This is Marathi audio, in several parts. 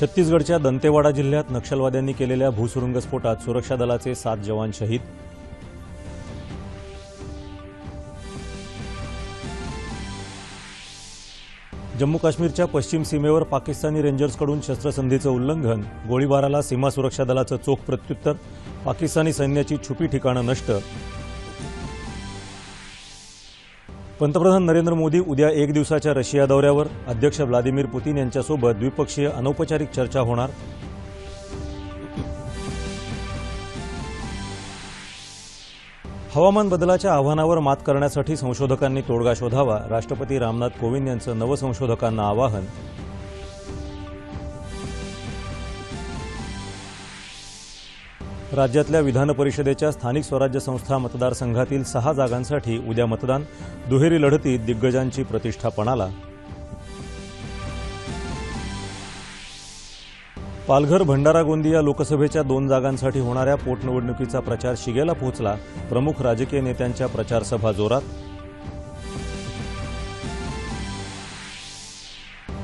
छत्तीसगडच्या दंतेवाडा जिल्ह्यात नक्षलवाद्यांनी केलेल्या भूसुरुंगस्फोटात सुरक्षा दलाचे सात जवान शहीद जम्मू काश्मीरच्या पश्चिम सीमेवर पाकिस्तानी रेंजर्सकडून शस्त्रसंधीचं उल्लंघन गोळीबाराला सीमा सुरक्षा दलाचं चोख प्रत्युत्तर पाकिस्तानी सैन्याची छुपी ठिकाणं नष्ट पंतप्रधान नरेंद्र मोदी उद्या एक दिवसाच्या रशिया दौऱ्यावर अध्यक्ष व्लादिमीर पुतीन यांच्यासोबत द्विपक्षीय अनौपचारिक चर्चा होणार हवामान बदलाच्या आव्हानावर मात करण्यासाठी संशोधकांनी तोडगा शोधावा राष्ट्रपती रामनाथ कोविंद यांचं नवसंशोधकांना आवाहन राज्यातल्या विधान परिषदेच्या स्थानिक स्वराज्य संस्था मतदारसंघातील सहा जागांसाठी उद्या मतदान दुहेरी लढतीत दिग्गजांची प्रतिष्ठा पणाला पालघर भंडारा गोंदिया लोकसभेच्या दोन जागांसाठी होणाऱ्या पोटनिवडणुकीचा प्रचार शिगेला पोहोचला प्रमुख राजकीय नेत्यांच्या प्रचारसभा जोरात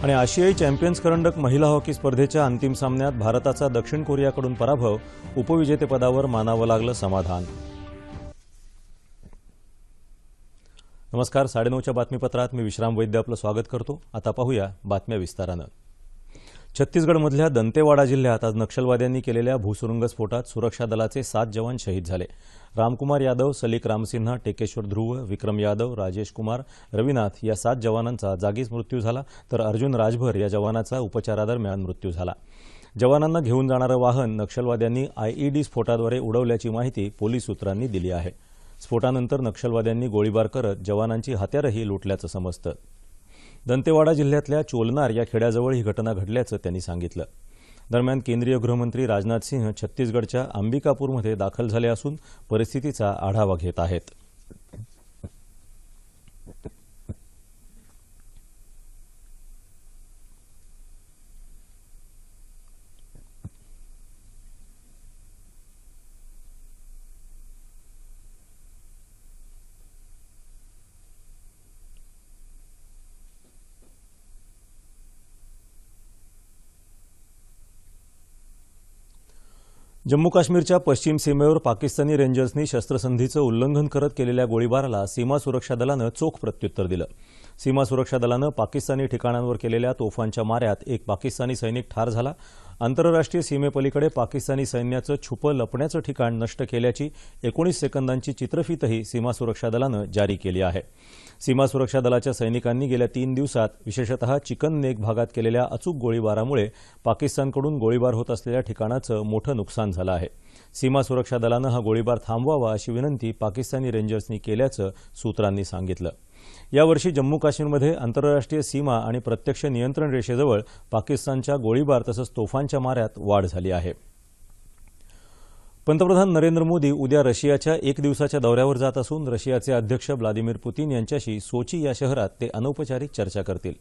आणि आशियाई चॅम्पियन्स करंडक महिला हॉकी स्पर्धेच्या अंतिम सामन्यात भारताचा दक्षिण कोरियाकडून पराभव उपविजेतेपदावर मानावं लागलं समाधान नमस्कार साडेनऊच्या बातमीपत्रात मी विश्राम वैद्य आपलं स्वागत करतो आता पाहूया बातम्या विस्तारानं छत्तीसगडमधल्या दंतेवाडा जिल्ह्यात आज नक्षलवाद्यांनी केलेल्या भूसुरुंग स्फोटात सुरक्षा दलाचे सात जवान शहीद झाले रामकुमार यादव सलीक रामसिन्हा टेकेश्वर ध्रुव विक्रम यादव राजेश कुमार रविनाथ या सात जवानांचा जागीच मृत्यू झाला तर अर्जुन राजभर या जवानाचा उपचारादरम्यान मृत्यू झाला जवानांना घेऊन जाणारं वाहन नक्षलवाद्यांनी आयईडी स्फोटाद्वारे उडवल्याची माहिती पोलीस सूत्रांनी दिली आहे स्फोटानंतर नक्षलवाद्यांनी गोळीबार करत जवानांची हत्यारही लुटल्याचं समजतं दंतेवाडा जिल्ह्यातल्या चोलनार या खेड्याजवळ ही घटना घडल्याचं त्यांनी सांगितलं दरम्यान केंद्रीय गृहमंत्री राजनाथ सिंह छत्तीसगडच्या अंबिकापूरमध्ये दाखल झाले असून परिस्थितीचा आढावा घेत आहेत जम्मू काश्मीरच्या पश्चिम सीमेवर पाकिस्तानी रेंजर्सनी शस्त्रसंधीचं उल्लंघन करत केलेल्या गोळीबाराला सीमा सुरक्षा दलानं चोख प्रत्युत्तर दिलं सीमा सुरक्षा दलानं पाकिस्तानी ठिकाणांवर केलेल्या तोफांच्या माऱ्यात एक पाकिस्तानी सैनिक ठार झाला आंतरराष्ट्रीय सीमेपलीकडे पाकिस्तानी सैन्याचं छुपं लपण्याचं ठिकाण नष्ट केल्याची एकोणीस सेकंदांची चित्रफीतही सीमा सुरक्षा दलानं जारी केली आहे सीमा सुरक्षा दलाच्या सैनिकांनी गेल्या तीन दिवसात विशेषतः चिकन नेक भागात केलेल्या अचूक गोळीबारामुळे पाकिस्तानकडून गोळीबार होत असलेल्या ठिकाणाचं मोठं नुकसान झालं आहे सीमा सुरक्षा दलानं हा गोळीबार थांबवावा अशी विनंती पाकिस्तानी रेंजर्सनी केल्याचं सूत्रांनी सांगितलं यावर्षी जम्मू काश्मीरमध्ये आंतरराष्ट्रीय सीमा आणि प्रत्यक्ष नियंत्रण रेषेजवळ पाकिस्तानच्या गोळीबार तसंच तोफांच्या माऱ्यात वाढ झाली आहे पंतप्रधान नरेंद्र मोदी उद्या रशियाच्या एक दिवसाच्या दौऱ्यावर जात असून रशियाचे अध्यक्ष व्लादिमीर पुतीन यांच्याशी सोची या शहरात ते अनौपचारिक चर्चा करतील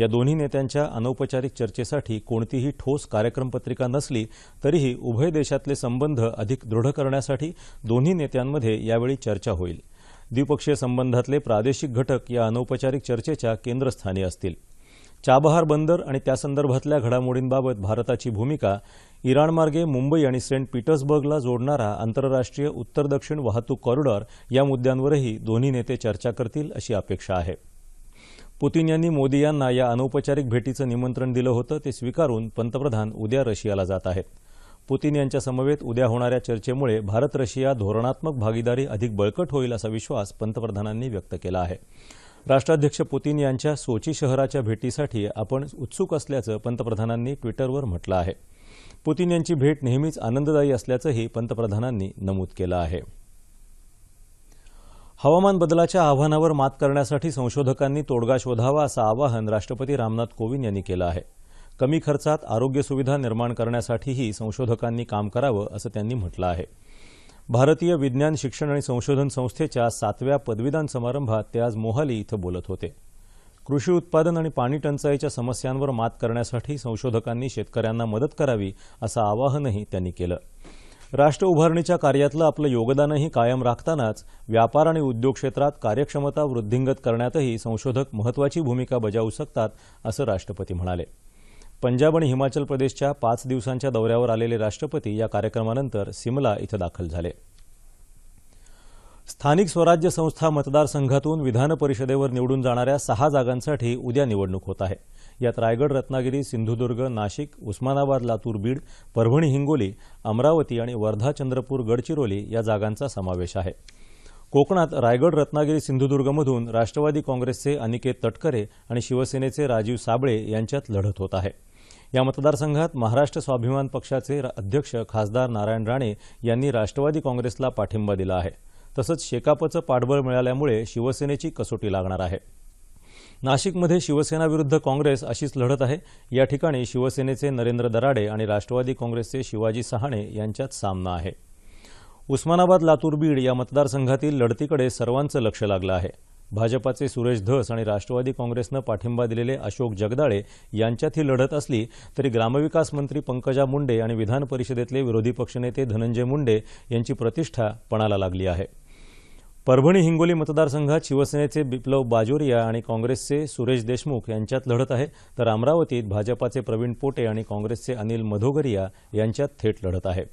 या दोन्ही नेत्यांच्या अनौपचारिक चर्चेसाठी कोणतीही ठोस कार्यक्रम पत्रिका नसली तरीही उभय देशातले संबंध अधिक दृढ करण्यासाठी दोन्ही नेत्यांमध्ये यावेळी चर्चा होईल द्विपक्षीय संबंधातले प्रादेशिक घटक या अनौपचारिक चर्चेच्या केंद्रस्थानी असतील चाबहार बंदर आणि त्यासंदर्भातल्या घडामोडींबाबत भारताची भूमिका इराणमार्गे मुंबई आणि सेंट पीटर्सबर्गला जोडणारा आंतरराष्ट्रीय उत्तर दक्षिण वाहतूक कॉरिडॉर या मुद्द्यांवरही दोन्ही नेते चर्चा करतील अशी अपेक्षा आहे पुतीन यांनी मोदी यांना या अनौपचारिक भेटीचं निमंत्रण दिलं होतं ते स्वीकारून पंतप्रधान उद्या रशियाला जात आहेत पुतीन यांच्या समवेत उद्या होणाऱ्या चर्चेमुळे भारत रशिया धोरणात्मक भागीदारी अधिक बळकट होईल असा विश्वास पंतप्रधानांनी व्यक्त केला आहे राष्ट्राध्यक्ष पुतीन यांच्या सोची शहराच्या भेटीसाठी आपण उत्सुक असल्याचं पंतप्रधानांनी ट्विटरवर म्हटलं आहे पुतीन यांची भेट नेहमीच आनंददायी असल्याचंही पंतप्रधानांनी नमूद केलं आहे हवामान बदलाच्या आव्हानावर मात करण्यासाठी संशोधकांनी तोडगा शोधावा असं आवाहन राष्ट्रपती रामनाथ कोविंद यांनी केलं आहे कमी खर्चात आरोग्य सुविधा निर्माण करण्यासाठीही संशोधकांनी काम करावं असं त्यांनी म्हटलं आहे भारतीय विज्ञान शिक्षण आणि संशोधन संस्थेच्या सातव्या पदवीदान समारंभात ते आज मोहाली इथं बोलत होते कृषी उत्पादन आणि पाणी टंचाईच्या समस्यांवर मात करण्यासाठी संशोधकांनी शेतकऱ्यांना मदत करावी असं आवाहनही त्यांनी केलं राष्ट्र उभारणीच्या कार्यातलं आपलं योगदानही कायम राखतानाच व्यापार आणि उद्योग क्षेत्रात कार्यक्षमता वृद्धिंगत करण्यातही संशोधक महत्वाची भूमिका बजावू शकतात असं राष्ट्रपती म्हणाले पंजाब आणि हिमाचल प्रदेशच्या पाच दिवसांच्या दौऱ्यावर आलेले राष्ट्रपती या कार्यक्रमानंतर सिमला इथं दाखल झाले स्थानिक स्वराज्य संस्था मतदारसंघातून विधान परिषदेवर निवडून जाणाऱ्या सहा जागांसाठी उद्या निवडणूक होत आहे यात रायगड रत्नागिरी सिंधुदुर्ग नाशिक उस्मानाबाद लातूर बीड परभणी हिंगोली अमरावती आणि वर्धा चंद्रपूर गडचिरोली या जागांचा समावेश आहे कोकणात रायगड रत्नागिरी सिंधुदुर्गमधून राष्ट्रवादी काँग्रेसचे अनिकेत तटकरे आणि शिवसेनेचे राजीव साबळे यांच्यात लढत होत आहे या मतदारसंघात महाराष्ट्र स्वाभिमान पक्षाचे अध्यक्ष खासदार नारायण राणे यांनी राष्ट्रवादी काँग्रेसला पाठिंबा दिला आहे तसंच शेकापचं पाठबळ मिळाल्यामुळे शिवसेनेची कसोटी लागणार आहे नाशिकमध्ये शिवसेनाविरुद्ध काँग्रेस अशीच लढत आहे या ठिकाणी शिवसेनेचे नरेंद्र दराडे आणि राष्ट्रवादी काँग्रेसचे शिवाजी सहाणे यांच्यात सामना आहे उस्मानाबाद लातूर बीड या मतदारसंघातील लढतीकडे सर्वांचं लक्ष लागलं आहे भाजपाचे सुरेश धस आणि राष्ट्रवादी काँग्रेसनं पाठिंबा दिलेले अशोक जगदाळे यांच्यात ही लढत असली तरी ग्रामविकास मंत्री पंकजा मुंडे आणि विधान परिषदेतले विरोधी पक्षनेते धनंजय मुंडे यांची प्रतिष्ठा पणाला लागली आहे परभणी हिंगोली मतदारसंघात शिवसेनेचे बिप्लव बाजोरिया आणि काँग्रेसचे सुरेश देशमुख यांच्यात लढत आहे तर अमरावतीत भाजपाचे प्रवीण पोटे आणि काँग्रेसचे अनिल मधोगरिया यांच्यात थेट लढत आहे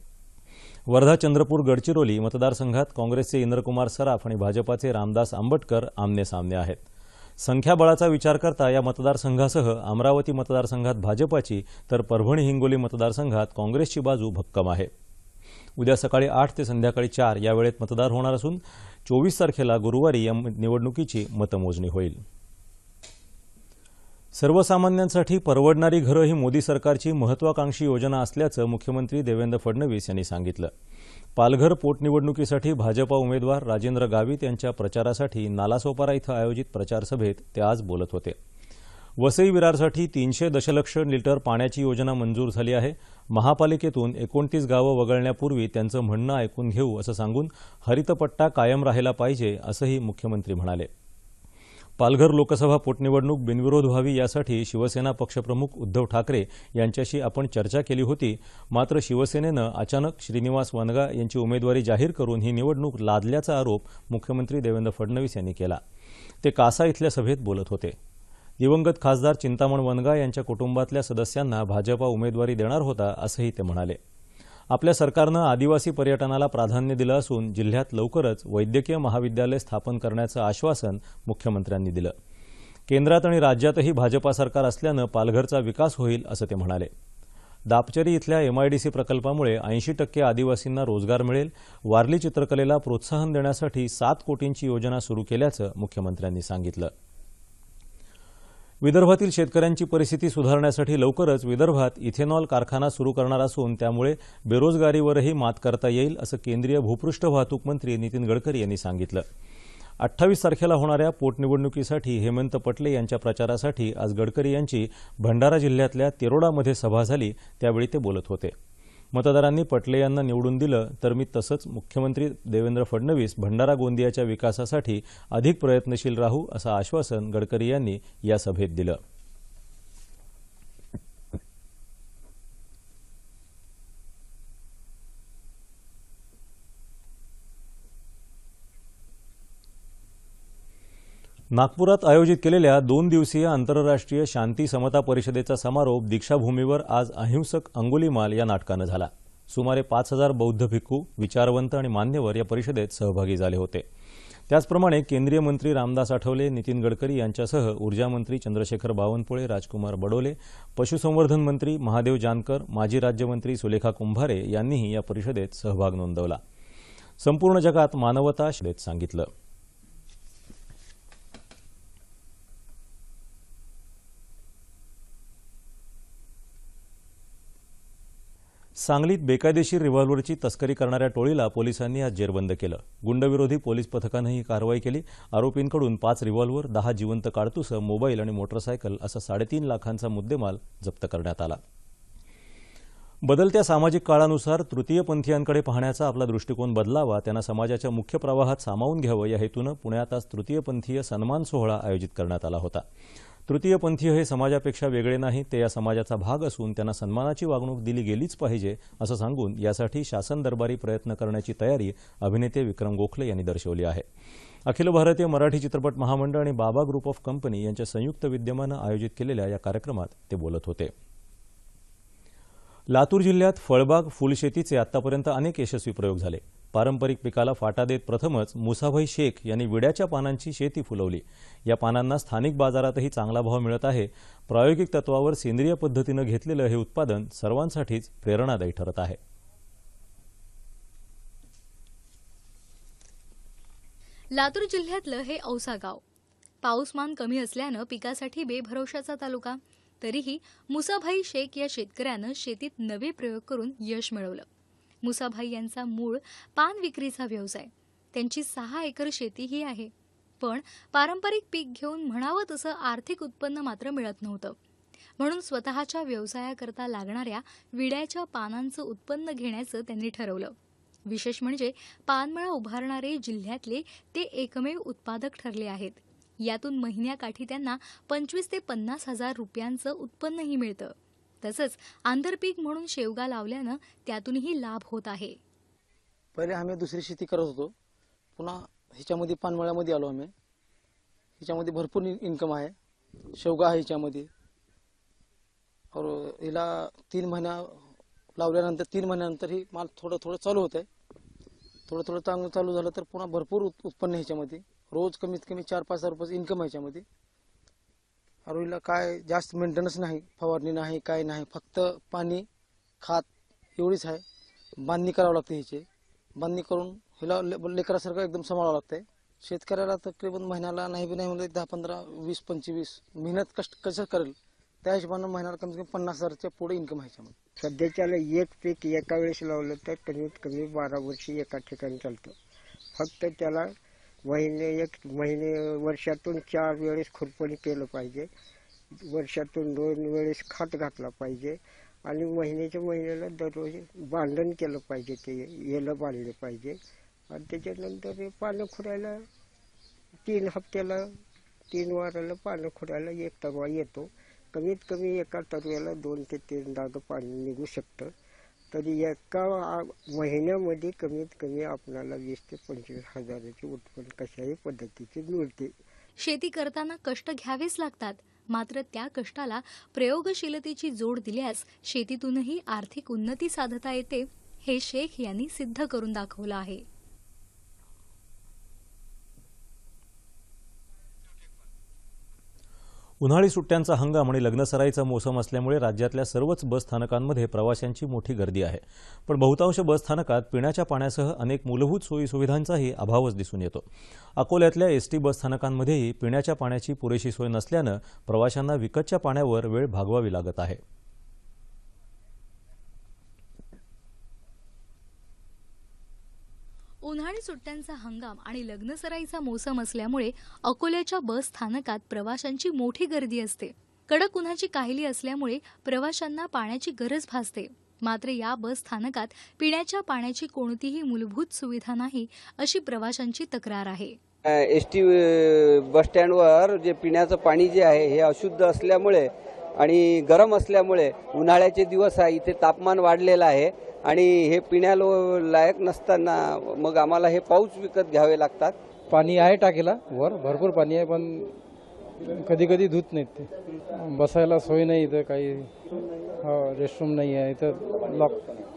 वर्धा चंद्रपूर गडचिरोली मतदारसंघात काँग्रेसचे इंद्रकुमार सराफ आणि भाजपाचे रामदास आंबटकर आमने सामने आहेत संख्याबळाचा विचार करता या मतदारसंघासह अमरावती मतदारसंघात भाजपाची तर परभणी हिंगोली मतदारसंघात काँग्रेसची बाजू भक्कम आहे उद्या सकाळी आठ ते संध्याकाळी चार या वेळेत मतदार होणार असून चोवीस तारखेला गुरुवारी या निवडणुकीची मतमोजणी होईल सर्वसामान्यांसाठी परवडणारी घरं ही मोदी सरकारची महत्वाकांक्षी योजना असल्याचं मुख्यमंत्री देवेंद्र फडणवीस यांनी सांगितलं पालघर पोटनिवडणुकीसाठी भाजपा उमेदवार राजेंद्र गावित यांच्या प्रचारासाठी नालासोपारा इथं आयोजित प्रचारसभेत ते आज बोलत होते वसई विरारसाठी तीनशे दशलक्ष लिटर पाण्याची योजना मंजूर झाली आहे महापालिकेतून एकोणतीस गावं वगळण्यापूर्वी त्यांचं म्हणणं ऐकून घेऊ असं सांगून हरितपट्टा कायम राहिला पाहिजे असंही मुख्यमंत्री म्हणाले पालघर लोकसभा पोटनिवडणूक बिनविरोध व्हावी यासाठी शिवसेना पक्षप्रमुख उद्धव ठाकरे यांच्याशी आपण चर्चा केली होती मात्र शिवसेनेनं अचानक श्रीनिवास वनगा यांची उमेदवारी जाहीर करून ही निवडणूक लादल्याचा आरोप मुख्यमंत्री देवेंद्र फडणवीस यांनी केला ते कासा इथल्या सभेत बोलत होते दिवंगत खासदार चिंतामण वनगा यांच्या कुटुंबातल्या सदस्यांना भाजपा उमेदवारी देणार होता असंही ते म्हणाले आपल्या सरकारनं आदिवासी पर्यटनाला प्राधान्य दिलं असून जिल्ह्यात लवकरच वैद्यकीय महाविद्यालय स्थापन करण्याचं आश्वासन मुख्यमंत्र्यांनी दिलं केंद्रात आणि राज्यातही भाजपा सरकार असल्यानं पालघरचा विकास होईल असं ते म्हणाले दापचरी इथल्या एमआयडीसी प्रकल्पामुळे ऐंशी टक्के आदिवासींना रोजगार मिळेल वारली चित्रकलेला प्रोत्साहन देण्यासाठी सात कोटींची योजना सुरू केल्याचं मुख्यमंत्र्यांनी सांगितलं विदर्भातील शेतकऱ्यांची परिस्थिती सुधारण्यासाठी लवकरच विदर्भात इथेनॉल कारखाना सुरू करणार असून त्यामुळे बेरोजगारीवरही मात करता येईल असं केंद्रीय भूपृष्ठ वाहतूक मंत्री नितीन गडकरी यांनी सांगितलं अठ्ठावीस तारखेला होणाऱ्या पोटनिवडणुकीसाठी हेमंत पटले यांच्या प्रचारासाठी आज गडकरी यांची भंडारा जिल्ह्यातल्या तेरोडामध्ये सभा झाली त्यावेळी ते बोलत होते मतदारांनी पटले यांना निवडून दिलं तर मी तसंच मुख्यमंत्री देवेंद्र फडणवीस भंडारा गोंदियाच्या विकासासाठी अधिक प्रयत्नशील राहू असं आश्वासन गडकरी यांनी या सभेत दिलं नागपुरात आयोजित केलेल्या दोन दिवसीय आंतरराष्ट्रीय शांती समता परिषदेचा समारोप दीक्षाभूमीवर आज अहिंसक अंगुलीमाल या नाटकानं झाला सुमारे पाच हजार बौद्ध भिक्खू विचारवंत आणि मान्यवर या परिषदेत सहभागी झाले होते त्याचप्रमाणे केंद्रीय मंत्री रामदास आठवले नितीन गडकरी यांच्यासह ऊर्जामंत्री चंद्रशेखर बावनपुळे राजकुमार बडोले पशुसंवर्धन मंत्री महादेव जानकर माजी राज्यमंत्री सुलेखा कुंभारे यांनीही या परिषदेत सहभाग नोंदवला संपूर्ण जगात मानवता सांगितलं सांगलीत बेकायदेशीर रिव्हॉल्व्हरची तस्करी करणाऱ्या टोळीला पोलिसांनी आज जेरबंद केलं गुंडविरोधी पोलीस पथकानं ही कारवाई केली आरोपींकडून पाच रिव्हॉल्व्हर दहा जिवंत काडतुसं मोबाईल आणि मोटरसायकल असा साडेतीन लाखांचा मुद्देमाल जप्त करण्यात आला बदलत्या सामाजिक काळानुसार तृतीयपंथीयांकडे पाहण्याचा आपला दृष्टिकोन बदलावा त्यांना समाजाच्या मुख्य प्रवाहात सामावून घ्यावं या हेतूनं पुण्यात आज तृतीयपंथीय सन्मान सोहळा आयोजित करण्यात आला होता तृतीयपंथीय हे समाजापेक्षा वेगळे नाही ते या समाजाचा भाग असून त्यांना सन्मानाची वागणूक दिली गेलीच पाहिजे असं सांगून यासाठी शासन दरबारी प्रयत्न करण्याची तयारी अभिनेते विक्रम गोखले यांनी दर्शवली आहे अखिल भारतीय मराठी चित्रपट महामंडळ आणि बाबा ग्रुप ऑफ कंपनी यांच्या संयुक्त विद्यमानं आयोजित केलेल्या या कार्यक्रमात ते बोलत होते लातूर जिल्ह्यात फळबाग फुलशेतीचे आतापर्यंत अनेक यशस्वी प्रयोग झाले पारंपरिक पिकाला फाटा देत प्रथमच मुसाभाई शेख यांनी विड्याच्या पानांची शेती फुलवली या पानांना स्थानिक बाजारातही चांगला भाव मिळत आहे प्रायोगिक तत्वावर सेंद्रिय पद्धतीनं घेतलेलं हे उत्पादन सर्वांसाठीच प्रेरणादायी ठरत आहे लातूर जिल्ह्यातलं हे औसा गाव पाऊसमान कमी असल्यानं पिकासाठी बेभरोशाचा तालुका तरीही मुसाभाई शेख या शेतकऱ्यानं शेतीत नवे प्रयोग करून यश मिळवलं मुसाभाई यांचा मूळ पान विक्रीचा व्यवसाय त्यांची सहा एकर शेती ही आहे पण पारंपरिक पीक घेऊन म्हणावं तसं आर्थिक उत्पन्न मात्र मिळत नव्हतं म्हणून स्वतःच्या व्यवसायाकरता लागणाऱ्या विड्याच्या पानांचं उत्पन्न घेण्याचं त्यांनी ठरवलं विशेष म्हणजे पानमळा उभारणारे जिल्ह्यातले ते एकमेव उत्पादक ठरले आहेत यातून महिन्याकाठी त्यांना पंचवीस ते पन्नास हजार रुपयांचं उत्पन्नही मिळतं तसंच आंतरपीक म्हणून शेवगा लावल्यानं त्यातूनही लाभ होत आहे पहिले आम्ही दुसरी शेती करत होतो पुन्हा ह्याच्यामध्ये पानमळ्यामध्ये आलो आम्ही ह्याच्यामध्ये भरपूर इन्कम आहे शेवगा आहे ह्याच्यामध्ये और हिला तीन महिना लावल्यानंतर तीन महिन्यानंतर ही माल थोडं थोडं चालू होतं आहे थोडं थोडं चांगलं चालू झालं तर पुन्हा भरपूर उत्पन्न ह्याच्यामध्ये रोज कमीत कमी चार पाच हजार रुपयाचं इन्कम ह्याच्यामध्ये आरोईला काय जास्त मेंटेनन्स नाही फवारणी नाही काय नाही फक्त पाणी खात एवढीच आहे बांधणी करावं लागते ह्याची बांधणी करून हिला लेकरासारखं एकदम सांभाळावं लागतं शेतकऱ्याला तकरीबन महिन्याला नाही बी नाही म्हणजे दहा पंधरा वीस पंचवीस मेहनत कष्ट कसं करेल त्या हिशोबानं महिन्याला कमीत कमी पन्नास हजारच्या पुढे इन्कम ह्याच्यामध्ये सध्याच्याला एक पीक एका वेळेस लावलं तर कमीत कमी बारा वर्षी एका ठिकाणी चालतं फक्त त्याला महिने एक महिने वर्षातून चार वेळेस खुरपणी केलं पाहिजे वर्षातून दोन वेळेस खत घातला पाहिजे आणि महिन्याच्या महिन्याला दररोज बांधण केलं पाहिजे ते येलं बांधलं पाहिजे आणि त्याच्यानंतर पानं खुरायला तीन हप्त्याला तीन वाराला पानं खुरायला एक तरवा येतो कमीत कमी एका तरव्याला दोन ते तीन दाग पाणी निघू शकतं तरी एका महिन्यामध्ये कमीत कमी आपल्याला वीस ते पंचवीस हजाराचे उत्पन्न कशाही पद्धतीचे मिळते शेती करताना कष्ट घ्यावेच लागतात मात्र त्या कष्टाला प्रयोगशीलतेची जोड दिल्यास शेतीतूनही आर्थिक उन्नती साधता येते हे शेख यांनी सिद्ध करून दाखवलं आहे उन्हाळी सुट्ट्यांचा हंगाम आणि लग्नसराईचा मोसम असल्यामुळे राज्यातल्या सर्वच बसस्थानकांमध्ये प्रवाशांची मोठी गर्दी आहे पण बहुतांश बसस्थानकात पिण्याच्या पाण्यासह अनेक मूलभूत सोयीसुविधांचाही अभावच दिसून येतो अकोल्यातल्या एसटी बसस्थानकांमध्येही पिण्याच्या पाण्याची पुरेशी सोय नसल्यानं प्रवाशांना विकतच्या पाण्यावर वेळ भागवावी लागत आहे उन्हाळी सुट्ट्यांचा हंगाम आणि लग्नसराईचा मोसम असल्यामुळे अकोल्याच्या बस स्थानकात प्रवाशांची मोठी गर्दी असते कडक उन्हाची काहिली असल्यामुळे प्रवाशांना पाण्याची गरज भासते मात्र या बस स्थानकात पिण्याच्या पाण्याची कोणतीही मूलभूत सुविधा नाही अशी प्रवाशांची तक्रार आहे एस टी स्टँडवर जे पिण्याचं पाणी जे आहे हे अशुद्ध असल्यामुळे आणि गरम असल्यामुळे उन्हाळ्याचे दिवस आहे इथे तापमान वाढलेलं आहे आणि हे पिण्याला लायक नसताना मग आम्हाला हे पाऊस विकत घ्यावे लागतात पाणी आहे टाकीला वर भरपूर पाणी आहे पण कधी कधी धुत नाहीत ते बसायला सोय नाही इथं काही रेस्टरूम हो, नाही आहे इथं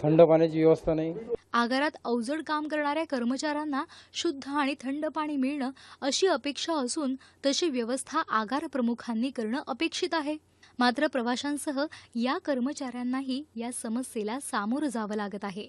थंड पाण्याची व्यवस्था नाही आगारात अवजड काम करणाऱ्या कर्मचाऱ्यांना शुद्ध आणि थंड पाणी मिळणं अशी अपेक्षा असून तशी व्यवस्था आगार प्रमुखांनी करणं अपेक्षित आहे मात्र प्रवाशांसह या कर्मचाऱ्यांनाही या समस्येला सामोरं जावं लागत आहे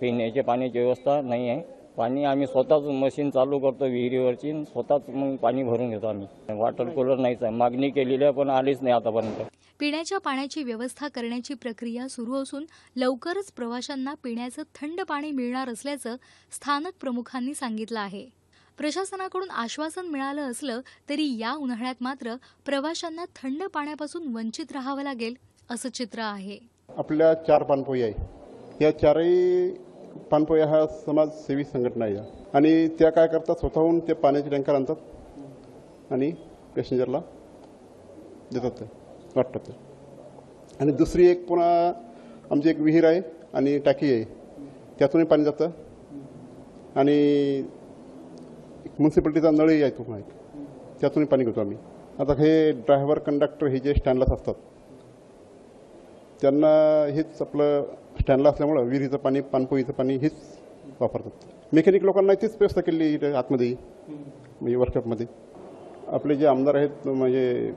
पिण्याच्या पाण्याची व्यवस्था नाही आहे पाणी आम्ही स्वतःच मशीन चालू करतो विहिरीवरची स्वतःच मग पाणी भरून घेतो आम्ही वॉटर कूलर नाहीच आहे मागणी केलेली पण आलीच नाही आतापर्यंत पिण्याच्या पाण्याची व्यवस्था करण्याची प्रक्रिया सुरू असून लवकरच प्रवाशांना पिण्याचं थंड पाणी मिळणार असल्याचं स्थानक प्रमुखांनी सांगितलं आहे प्रशासनाकडून आश्वासन मिळालं असलं तरी या उन्हाळ्यात मात्र प्रवाशांना थंड पाण्यापासून वंचित राहावं लागेल असं चित्र आहे आपल्या चार पानपोया आहे या चारही पानपोया हा समाजसेवी संघटना आहे आणि त्या काय करतात स्वतःहून ते पाण्याचे टँकर आणतात आणि पॅसेंजरला देतात वाटतात आणि दुसरी एक पुन्हा आमची एक विहीर आहे आणि टाकी आहे त्यातूनही पाणी जातं आणि म्युन्सिपॅलिटीचा नळही आहे नाही त्यातूनही पाणी घेतो आम्ही आता हे ड्रायव्हर कंडक्टर हे जे स्टँडलाच असतात त्यांना हेच आपलं स्टँडला असल्यामुळं विहिरीचं पाणी पाणपोईचं पाणी हेच वापरतात मेकॅनिक लोकांना तीच व्यवस्था केली आतमध्ये म्हणजे वर्कशॉपमध्ये आपले जे आमदार आहेत म्हणजे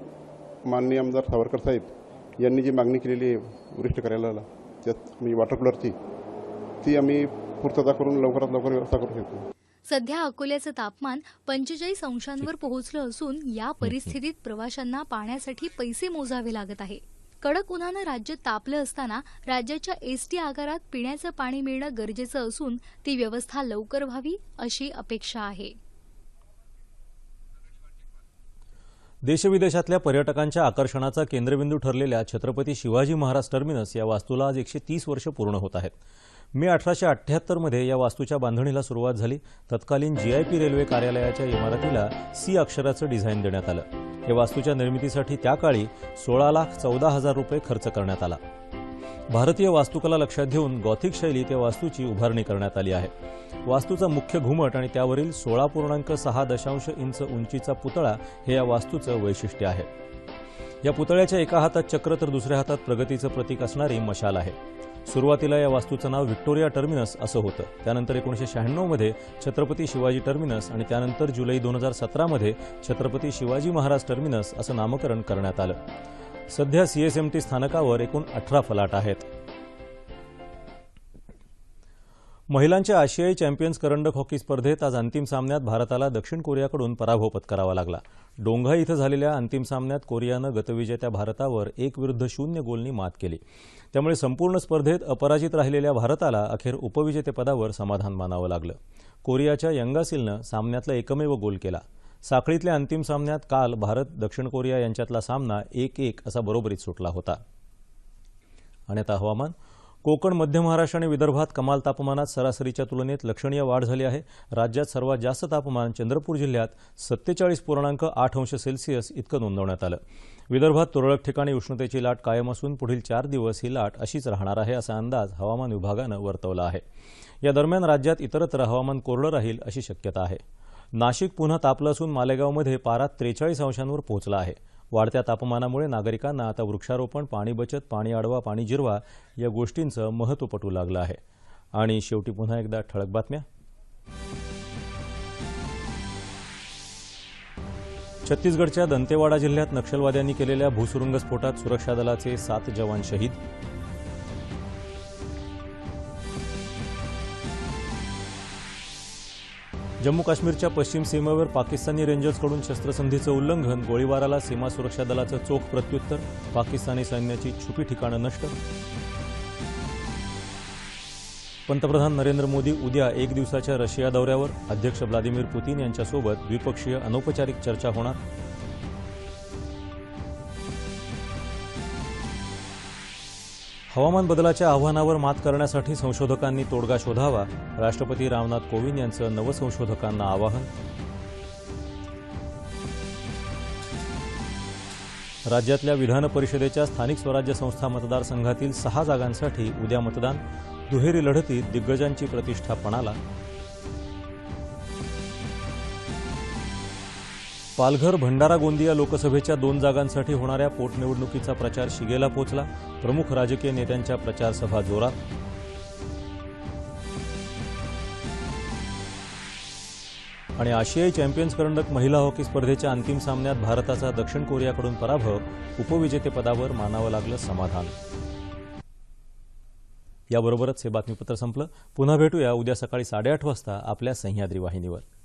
माननीय आमदार सावरकर साहेब यांनी जी मागणी केलेली आहे वरिष्ठ कार्यालयाला त्यात म्हणजे वॉटर कूलरची ती आम्ही पूर्तता करून लवकरात लवकर व्यवस्था करू शकतो सध्या अकोल्याचं तापमान पंचेचाळीस अंशांवर पोहोचलं असून या परिस्थितीत प्रवाशांना पाण्यासाठी पैसे मोजावे लागत आहे कडक उन्हानं राज्य तापलं असताना राज्याच्या एसटी आगारात पिण्याचं पाणी मिळणं गरजेचं असून ती व्यवस्था लवकर व्हावी अशी अपेक्षा आहे देशविदेशातल्या पर्यटकांच्या आकर्षणाचा केंद्रबिंदू ठरलेल्या छत्रपती शिवाजी महाराज टर्मिनस या वास्तूला आज एकशे तीस वर्ष पूर्ण होत आहेत मे अठराशे अठ्ठ्याहत्तरमध्ये या वास्तूच्या बांधणीला सुरुवात झाली तत्कालीन जीआयपी रेल्वे कार्यालयाच्या इमारतीला सी अक्षराचं डिझाईन देण्यात आलं या वास्तूच्या निर्मितीसाठी त्या काळी सोळा लाख चौदा हजार रुपये खर्च करण्यात आला भारतीय वास्तुकला लक्षात घेऊन गॉथिक शैलीत या वास्तूची उभारणी करण्यात आली आहे वास्तूचा मुख्य घुमट आणि त्यावरील सोळा पूर्णांक सहा दशांश इंच उंचीचा पुतळा हे या वास्तूचं वैशिष्ट्य आहे या पुतळ्याच्या एका हातात चक्र तर दुसऱ्या हातात प्रगतीचं प्रतीक असणारी मशाल आहे सुरुवातीला या वास्तूचं नाव व्हिक्टोरिया टर्मिनस असं होतं त्यानंतर एकोणीसशे शहाण्णवमध्ये छत्रपती शिवाजी टर्मिनस आणि त्यानंतर जुलै दोन हजार सतरामध्ये छत्रपती शिवाजी महाराज टर्मिनस असं नामकरण करण्यात आलं सध्या सीएसएमटी स्थानकावर एकूण अठरा फलाट आहेत महिलांच्या आशियाई चॅम्पियन्स करंडक हॉकी स्पर्धेत आज अंतिम सामन्यात भारताला दक्षिण कोरियाकडून पराभव पत्करावा लागला डोंघा इथं झालेल्या अंतिम सामन्यात कोरियानं गतविजेत्या भारतावर एक विरुद्ध शून्य गोलनी मात केली त्यामुळे संपूर्ण स्पर्धेत अपराजित राहिलेल्या भारताला अखेर उपविजेतेपदावर समाधान मानावं लागलं कोरियाच्या यंगासिलनं सामन्यातला एकमेव गोल केला साखळीतल्या अंतिम सामन्यात काल भारत दक्षिण कोरिया यांच्यातला सामना एक एक असा बरोबरीत सुटला होता आणि हवामान कोकण मध्य महाराष्ट्र आणि विदर्भात कमाल तापमानात सरासरीच्या तुलनेत लक्षणीय वाढ झाली आहे राज्यात सर्वात जास्त तापमान चंद्रपूर जिल्ह्यात सत्तेचाळीस पूर्णांक आठ अंश सेल्सिअस इतकं नोंदवण्यात आलं विदर्भात तुरळक ठिकाणी उष्णतेची लाट कायम असून पुढील चार दिवस ही लाट अशीच राहणार आहे असा अंदाज हवामान विभागानं वर्तवला आहे या दरम्यान राज्यात इतरत्र हवामान कोरडं राहील अशी शक्यता आहे नाशिक पुन्हा तापलं असून मालेगावमध्ये पारा त्रेचाळीस अंशांवर पोहोचला आहे वाढत्या तापमानामुळे नागरिकांना आता वृक्षारोपण पाणी बचत पाणी अडवा पाणी जिरवा या गोष्टींचं महत्व पटू लागलं आहे आणि शेवटी पुन्हा एकदा ठळक बातम्या छत्तीसगडच्या दंतेवाडा जिल्ह्यात नक्षलवाद्यांनी केलेल्या भूसुरुंग स्फोटात सुरक्षा दलाचे सात जवान शहीद जम्मू काश्मीरच्या पश्चिम सीमेवर पाकिस्तानी रेंजर्सकडून शस्त्रसंधीचं उल्लंघन गोळीबाराला सीमा सुरक्षा दलाचं चोख प्रत्युत्तर पाकिस्तानी सैन्याची छुपी ठिकाणं नष्ट पंतप्रधान नरेंद्र मोदी उद्या एक दिवसाच्या रशिया दौऱ्यावर अध्यक्ष व्लादिमीर पुतीन यांच्यासोबत द्विपक्षीय अनौपचारिक चर्चा होणार हवामान बदलाच्या आव्हानावर मात करण्यासाठी संशोधकांनी तोडगा शोधावा राष्ट्रपती रामनाथ कोविंद यांचं नवसंशोधकांना आवाहन राज्यातल्या विधान परिषदेच्या स्थानिक स्वराज्य संस्था मतदारसंघातील सहा जागांसाठी उद्या मतदान दुहेरी लढतीत दिग्गजांची प्रतिष्ठा पणाला पालघर भंडारा गोंदिया लोकसभेच्या दोन जागांसाठी होणाऱ्या पोटनिवडणुकीचा प्रचार शिगेला पोचला प्रमुख राजकीय नेत्यांच्या प्रचारसभा जोरात आणि आशियाई चॅम्पियन्स करंडक महिला हॉकी स्पर्धेच्या अंतिम सामन्यात भारताचा दक्षिण कोरियाकडून पराभव उपविजेतेपदावर मानावं लागलं समाधान याबरोबरच हे बातमीपत्र संपलं पुन्हा भेटूया उद्या सकाळी साडेआठ वाजता आपल्या सह्याद्री वाहिनीवर